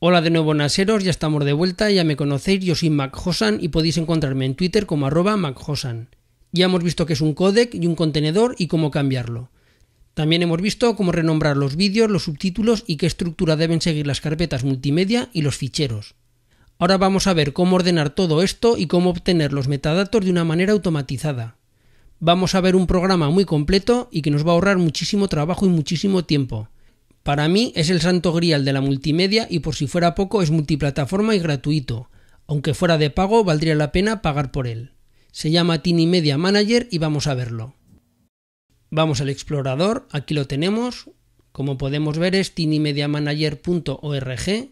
Hola de nuevo Naseros, ya estamos de vuelta, ya me conocéis, yo soy MacHosan y podéis encontrarme en Twitter como arroba MacHosan. Ya hemos visto que es un codec y un contenedor y cómo cambiarlo. También hemos visto cómo renombrar los vídeos, los subtítulos y qué estructura deben seguir las carpetas multimedia y los ficheros. Ahora vamos a ver cómo ordenar todo esto y cómo obtener los metadatos de una manera automatizada. Vamos a ver un programa muy completo y que nos va a ahorrar muchísimo trabajo y muchísimo tiempo. Para mí es el santo grial de la multimedia y por si fuera poco es multiplataforma y gratuito. Aunque fuera de pago valdría la pena pagar por él. Se llama Tiny Media Manager y vamos a verlo. Vamos al explorador, aquí lo tenemos. Como podemos ver es tinymediamanager.org.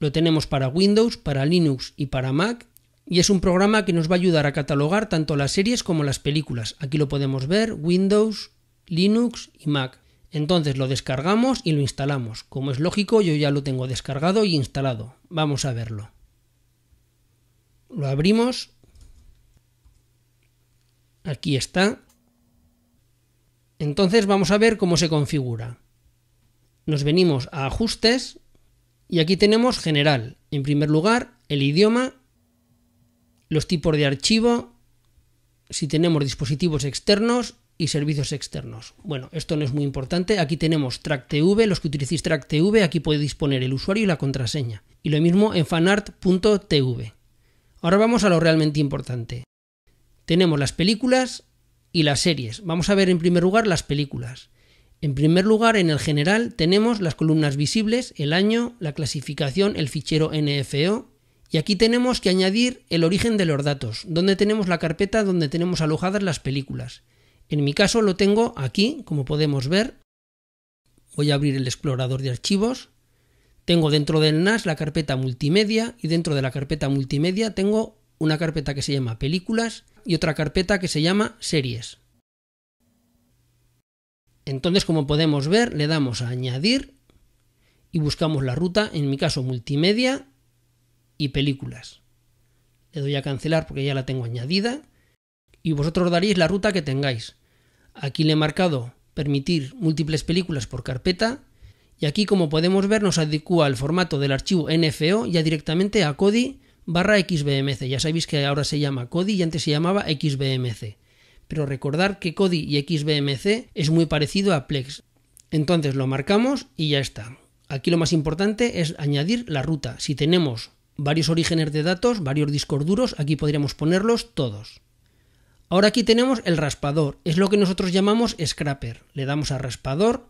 Lo tenemos para Windows, para Linux y para Mac y es un programa que nos va a ayudar a catalogar tanto las series como las películas. Aquí lo podemos ver, Windows, Linux y Mac. Entonces lo descargamos y lo instalamos. Como es lógico, yo ya lo tengo descargado y instalado. Vamos a verlo. Lo abrimos. Aquí está. Entonces vamos a ver cómo se configura. Nos venimos a ajustes y aquí tenemos general. En primer lugar, el idioma, los tipos de archivo, si tenemos dispositivos externos y servicios externos. Bueno, esto no es muy importante. Aquí tenemos TrackTV, los que utilicéis TrackTV, aquí puede disponer el usuario y la contraseña. Y lo mismo en fanart.tv. Ahora vamos a lo realmente importante. Tenemos las películas y las series. Vamos a ver en primer lugar las películas. En primer lugar, en el general, tenemos las columnas visibles, el año, la clasificación, el fichero NFO, y aquí tenemos que añadir el origen de los datos, donde tenemos la carpeta donde tenemos alojadas las películas. En mi caso lo tengo aquí, como podemos ver. Voy a abrir el explorador de archivos. Tengo dentro del NAS la carpeta multimedia y dentro de la carpeta multimedia tengo una carpeta que se llama películas y otra carpeta que se llama series. Entonces, como podemos ver, le damos a añadir y buscamos la ruta, en mi caso multimedia y películas. Le doy a cancelar porque ya la tengo añadida y vosotros daréis la ruta que tengáis. Aquí le he marcado permitir múltiples películas por carpeta y aquí como podemos ver nos adecua el formato del archivo NFO ya directamente a CODI barra XBMC. Ya sabéis que ahora se llama CODI y antes se llamaba XBMC. Pero recordar que CODI y XBMC es muy parecido a Plex. Entonces lo marcamos y ya está. Aquí lo más importante es añadir la ruta. Si tenemos varios orígenes de datos, varios discos duros, aquí podríamos ponerlos todos. Ahora aquí tenemos el raspador, es lo que nosotros llamamos scrapper. Le damos a raspador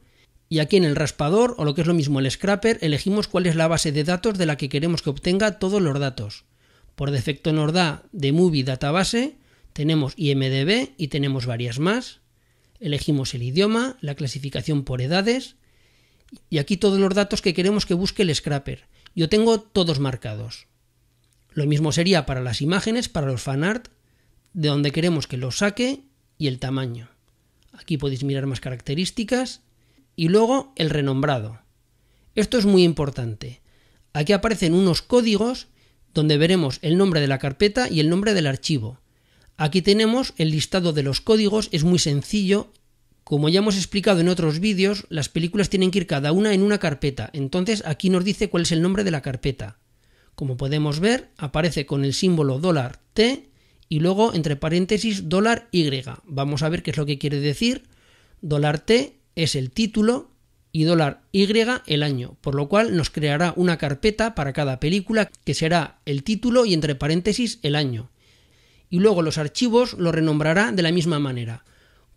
y aquí en el raspador, o lo que es lo mismo el scrapper, elegimos cuál es la base de datos de la que queremos que obtenga todos los datos. Por defecto nos da de Movie Database, tenemos IMDB y tenemos varias más. Elegimos el idioma, la clasificación por edades y aquí todos los datos que queremos que busque el scrapper. Yo tengo todos marcados. Lo mismo sería para las imágenes, para los fanart, de donde queremos que lo saque y el tamaño. Aquí podéis mirar más características. Y luego el renombrado. Esto es muy importante. Aquí aparecen unos códigos donde veremos el nombre de la carpeta y el nombre del archivo. Aquí tenemos el listado de los códigos, es muy sencillo. Como ya hemos explicado en otros vídeos, las películas tienen que ir cada una en una carpeta, entonces aquí nos dice cuál es el nombre de la carpeta. Como podemos ver, aparece con el símbolo $T y luego entre paréntesis dólar Y. Vamos a ver qué es lo que quiere decir. Dólar T es el título y dólar Y el año, por lo cual nos creará una carpeta para cada película que será el título y entre paréntesis el año. Y luego los archivos los renombrará de la misma manera,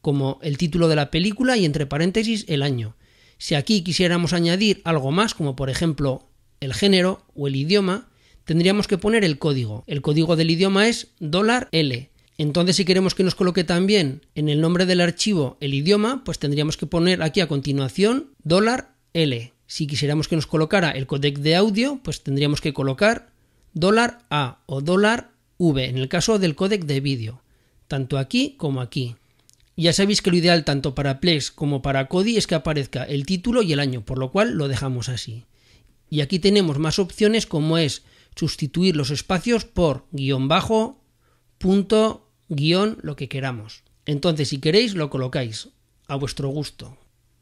como el título de la película y entre paréntesis el año. Si aquí quisiéramos añadir algo más, como por ejemplo el género o el idioma, tendríamos que poner el código. El código del idioma es $L. Entonces, si queremos que nos coloque también en el nombre del archivo el idioma, pues tendríamos que poner aquí a continuación $L. Si quisiéramos que nos colocara el codec de audio, pues tendríamos que colocar $A o $V en el caso del codec de vídeo, tanto aquí como aquí. Ya sabéis que lo ideal tanto para Plex como para Kodi es que aparezca el título y el año, por lo cual lo dejamos así. Y aquí tenemos más opciones como es sustituir los espacios por guión bajo, punto, guión, lo que queramos. Entonces, si queréis, lo colocáis a vuestro gusto.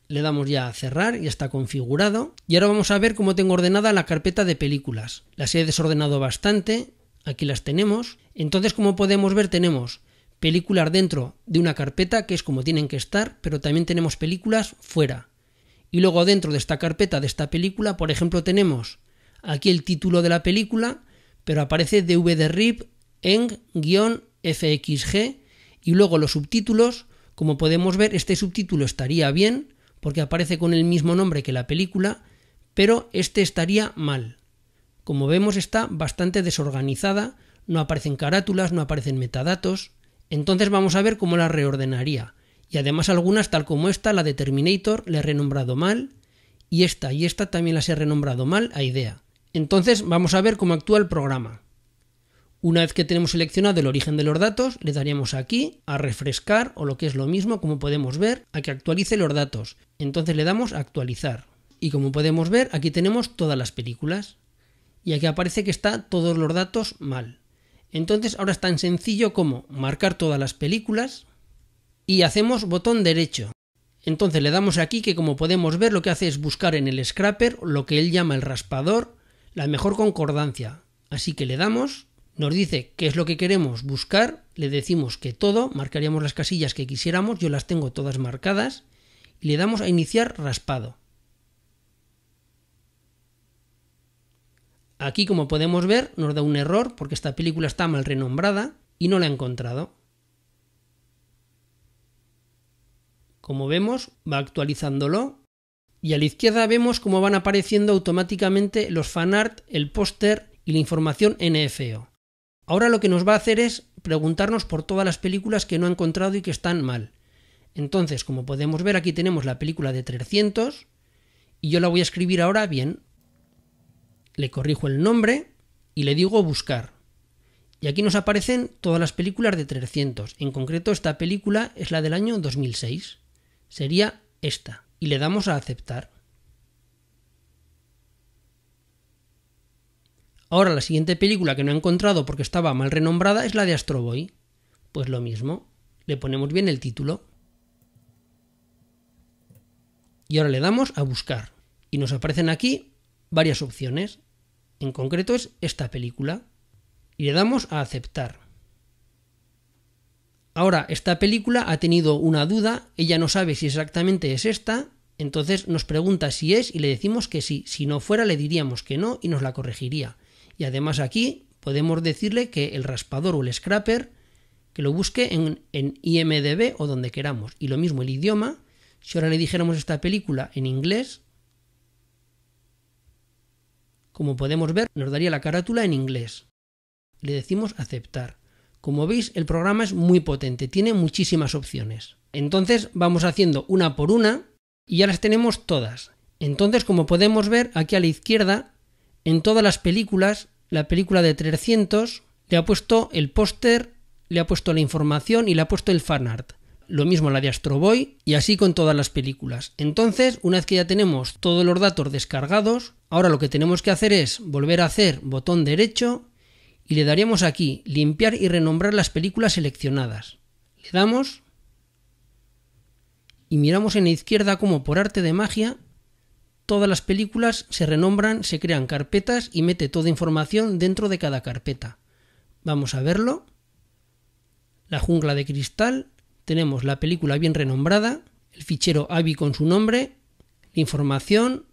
Le damos ya a cerrar, y está configurado. Y ahora vamos a ver cómo tengo ordenada la carpeta de películas. Las he desordenado bastante, aquí las tenemos. Entonces, como podemos ver, tenemos películas dentro de una carpeta, que es como tienen que estar, pero también tenemos películas fuera. Y luego dentro de esta carpeta de esta película, por ejemplo, tenemos aquí el título de la película, pero aparece DVDrip RIP en FXG y luego los subtítulos, como podemos ver, este subtítulo estaría bien porque aparece con el mismo nombre que la película, pero este estaría mal. Como vemos está bastante desorganizada, no aparecen carátulas, no aparecen metadatos, entonces vamos a ver cómo la reordenaría. Y además algunas, tal como esta, la de Terminator, la he renombrado mal, y esta y esta también las he renombrado mal a idea. Entonces vamos a ver cómo actúa el programa. Una vez que tenemos seleccionado el origen de los datos, le daríamos aquí a refrescar o lo que es lo mismo, como podemos ver, a que actualice los datos. Entonces le damos a actualizar. Y como podemos ver, aquí tenemos todas las películas. Y aquí aparece que está todos los datos mal. Entonces ahora es tan sencillo como marcar todas las películas y hacemos botón derecho. Entonces le damos aquí que como podemos ver lo que hace es buscar en el scrapper lo que él llama el raspador la mejor concordancia. Así que le damos, nos dice qué es lo que queremos buscar, le decimos que todo, marcaríamos las casillas que quisiéramos, yo las tengo todas marcadas, y le damos a iniciar raspado. Aquí, como podemos ver, nos da un error porque esta película está mal renombrada y no la ha encontrado. Como vemos, va actualizándolo y a la izquierda vemos cómo van apareciendo automáticamente los fanart, el póster y la información NFO. Ahora lo que nos va a hacer es preguntarnos por todas las películas que no ha encontrado y que están mal. Entonces, como podemos ver, aquí tenemos la película de 300 y yo la voy a escribir ahora bien. Le corrijo el nombre y le digo buscar. Y aquí nos aparecen todas las películas de 300. En concreto, esta película es la del año 2006. Sería esta y le damos a aceptar. Ahora la siguiente película que no he encontrado porque estaba mal renombrada es la de Astroboy, Pues lo mismo, le ponemos bien el título. Y ahora le damos a buscar. Y nos aparecen aquí varias opciones. En concreto es esta película. Y le damos a aceptar. Ahora, esta película ha tenido una duda, ella no sabe si exactamente es esta, entonces nos pregunta si es y le decimos que sí, si no fuera le diríamos que no y nos la corregiría. Y además aquí podemos decirle que el raspador o el scrapper, que lo busque en, en IMDB o donde queramos. Y lo mismo el idioma, si ahora le dijéramos esta película en inglés, como podemos ver, nos daría la carátula en inglés. Le decimos aceptar. Como veis, el programa es muy potente, tiene muchísimas opciones. Entonces vamos haciendo una por una y ya las tenemos todas. Entonces, como podemos ver aquí a la izquierda, en todas las películas, la película de 300 le ha puesto el póster, le ha puesto la información y le ha puesto el fanart. Lo mismo la de Astroboy Boy y así con todas las películas. Entonces, una vez que ya tenemos todos los datos descargados, ahora lo que tenemos que hacer es volver a hacer botón derecho, y le daríamos aquí limpiar y renombrar las películas seleccionadas. Le damos y miramos en la izquierda como por arte de magia todas las películas se renombran, se crean carpetas y mete toda información dentro de cada carpeta. Vamos a verlo. La jungla de cristal, tenemos la película bien renombrada, el fichero AVI con su nombre, la información,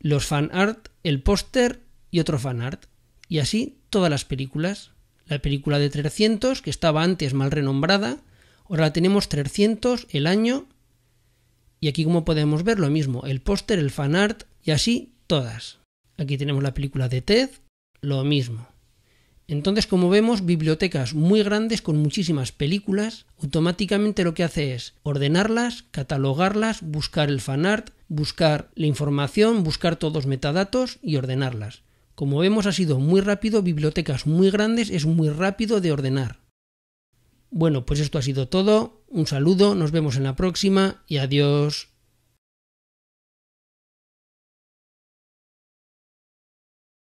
los fan art, el póster y otro fan art. Y así todas las películas. La película de 300, que estaba antes mal renombrada, ahora la tenemos 300, el año, y aquí como podemos ver lo mismo, el póster, el fanart, y así todas. Aquí tenemos la película de Ted, lo mismo. Entonces, como vemos, bibliotecas muy grandes con muchísimas películas, automáticamente lo que hace es ordenarlas, catalogarlas, buscar el fanart, buscar la información, buscar todos los metadatos y ordenarlas. Como vemos ha sido muy rápido, bibliotecas muy grandes es muy rápido de ordenar. Bueno, pues esto ha sido todo, un saludo, nos vemos en la próxima y adiós.